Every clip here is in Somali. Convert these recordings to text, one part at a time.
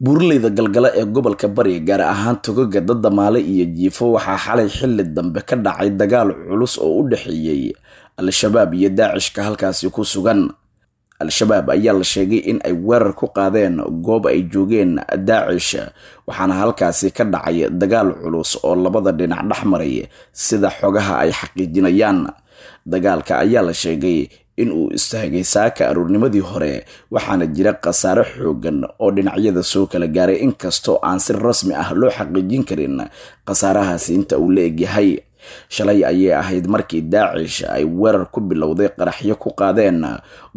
buuraleyda galgala ee gobolka bari gaar ahaan togoga dadda maale iyo jiifo waxaa xalay xilli dambe ka dhacay dagaal culus oo u dhexeeyey al-shabaab iyo daacishka halkaasi ku sugan al-shabaab ayaa la sheegay in ay weerar ku qaadeen goob ay joogeen daacish waxaana halkaasi ka dhacay dagaal culus oo labada dhinac dhex maray sida xogaha ay xaqiijinayaan dagaalka ayaa la sheegay in uu istaagay saaka aruurnimadii hore waxaana jira khasaare xooggan oo dhinacyada soo kala gaaray inkastoo aan si rasmi ah loo xaqiijin karin khasaarahaasi inta uu la egyahay shalay ayay ahayd markii daacish ay weerar ku bilowday qaraxyo ku qaadeen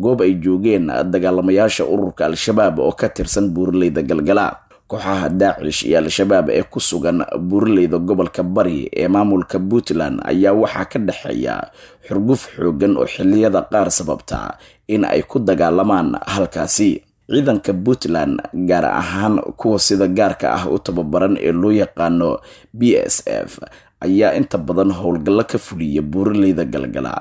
goob ay joogeen dagaalamayaasha ururka al-shabaab oo ka tirsan buurleyda galgala kooxaha daacish iyo al-shabaab ee ku sugan buuraleyda gobolka bari ee maamulka puntland ayaa waxaa ka dhexeeya xurguf xooggan oo xiliyada qaar sababta in ay ku dagaalamaan halkaasi ciidanka puntland gaar ahaan kuwa sida gaarka ah u tababaran ee loo yaqaano b s f ayaa inta badan howlgallo ka fuliya buuraleyda galgala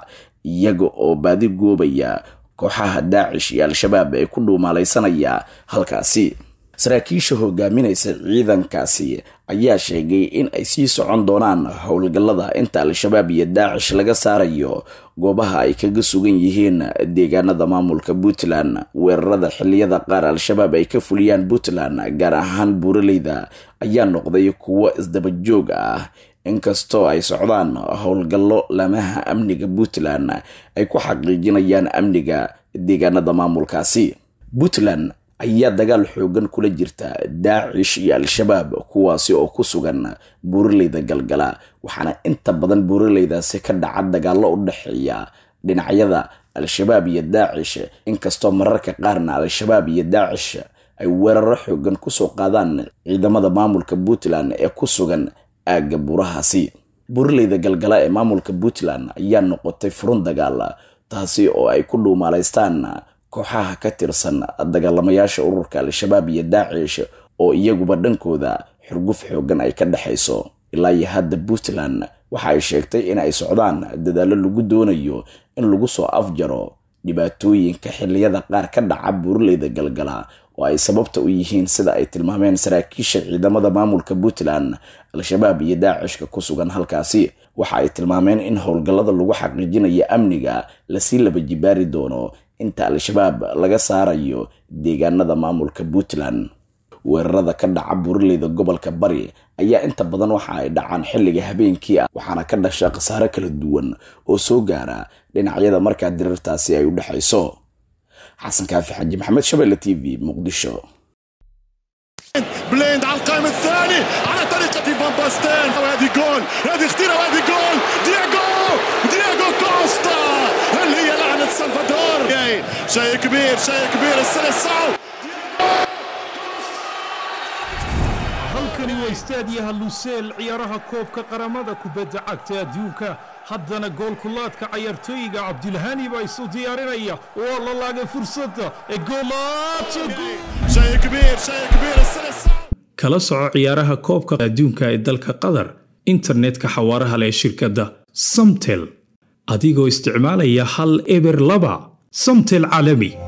iyaga oo baadi goobaya kooxaha daacish iyo al-shabaab ee ku dhuumaalaysanaya halkaasi saraakiisha hogaaminaysa ciidankaasi ayaa sheegay in ay sii socon doonaan howlgallada inta al-shabaab iyo daacish laga saarayo goobaha ay kaga sugan yihiin deegaanada maamulka puntland weerarada xiliyada qaar al-shabaab ay ka fuliyaan puntland gaar ahaan buuraleyda ayaa noqday kuwo isdabajoog ah inkastoo ay socdaan howlgallo lamaha amniga puntland ay ku xaqiijinayaan amniga deegaanada maamulkaasi puntland ayaa dagaal xoogan kula jirta daacish iyo al-shabaab kuwaasi oo ku sugan buuraleyda galgala waxaana inta badan buuraleydaasi ka dhaca dagaallo u dhexeeya dhinacyada al-shabaab iyo daacish inkastoo mararka qaarna al-shabaab iyo daacish ay weeraro xoogan kusoo qaadaan ciidamada maamulka puntland ee ku sugan aagga buurahaasi buuraleyda galgala ee maamulka puntland ayaa noqotay furun dagaal taasi oo ay ku dhuumaalaystaan kooxaha ka tirsan dagaalamayaasha ururka al-shabaab iyo daacish oo iyaguba dhankooda xurguf xoogan ay ka dhexayso ilaa iyo hadda puntland waxa ay sheegtay in ay socdaan dadaallo lagu doonayo in lagu soo afjaro dhibaatooyinka xilliyada qaar ka dhaca buurleyda galgala oo ay sababta u yihiin sida ay tilmaameen saraakiisha ciidamada maamulka puntland al-shabaab iyo daacishka ku sugan halkaasi waxa ay tilmaameen in howlgallada lagu xaqiijinayo amniga lasii laba jibaari doono inta al-shabaab laga saarayo deegaanada maamulka puntland weerarada ka dhaca buuraleyda gobolka bari ayaa inta badan waxa ay dhacaan xilliga habeenkii ah waxaana ka dhasha khasaare kala duwan oo soo gaara dhinacyada markaa dirartaasi ay u dhexayso xasan kaafi xaji maxamed shabeelle t v muqdisho بليند شيء كبير شيء كبير السنة السعود halkani waa istaadiyaha luseel ciyaaraha koobka qaramada kubadda cagta adduunka haddana goolkulaadka cayaartooyiga cabdilhani baa isu diyaarinaya waa la laagay fursadda ee goolaadkakala soco ciyaaraha koobka adduunka ee dalka qatar internetka xawaaraha leh shirkadda samtel adigoo isticmaalaya hal eber laba صمت العالمي